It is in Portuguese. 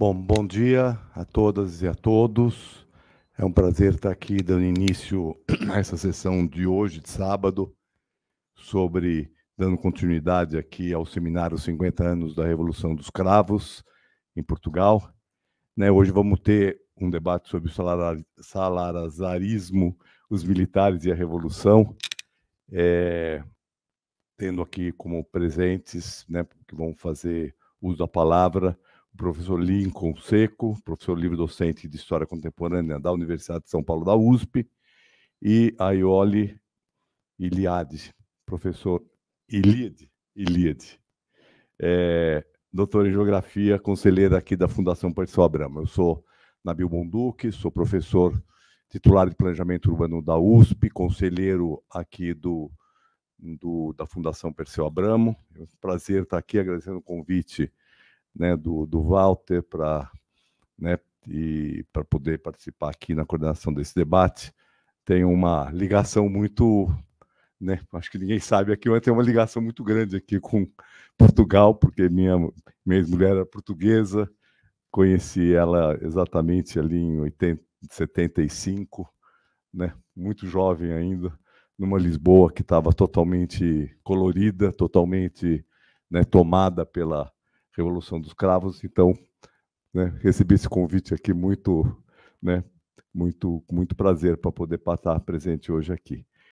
Bom, bom dia a todas e a todos. É um prazer estar aqui dando início a essa sessão de hoje, de sábado, sobre dando continuidade aqui ao seminário 50 anos da Revolução dos Cravos em Portugal. Né, hoje vamos ter um debate sobre o salarazarismo, os militares e a revolução, é, tendo aqui como presentes, né, que vão fazer uso da palavra, professor Lincoln Seco, professor livre-docente de História Contemporânea da Universidade de São Paulo, da USP, e Aioli Iliade, professor Iliade, Ilíade é, em Geografia, conselheira aqui da Fundação Participal Abramo. Eu sou Nabil Bonduque, sou professor titular de Planejamento Urbano da USP, conselheiro aqui do, do da Fundação Perseu Abramo. É um prazer estar aqui, agradecendo o convite né, do, do Walter para né, para poder participar aqui na coordenação desse debate tem uma ligação muito né, acho que ninguém sabe aqui, mas tem uma ligação muito grande aqui com Portugal, porque minha, minha ex-mulher era portuguesa, conheci ela exatamente ali em 80, 75, né, muito jovem ainda, numa Lisboa que estava totalmente colorida, totalmente né, tomada pela, Revolução dos Cravos, então né, recebi esse convite aqui muito, né, muito, muito prazer para poder passar presente hoje aqui.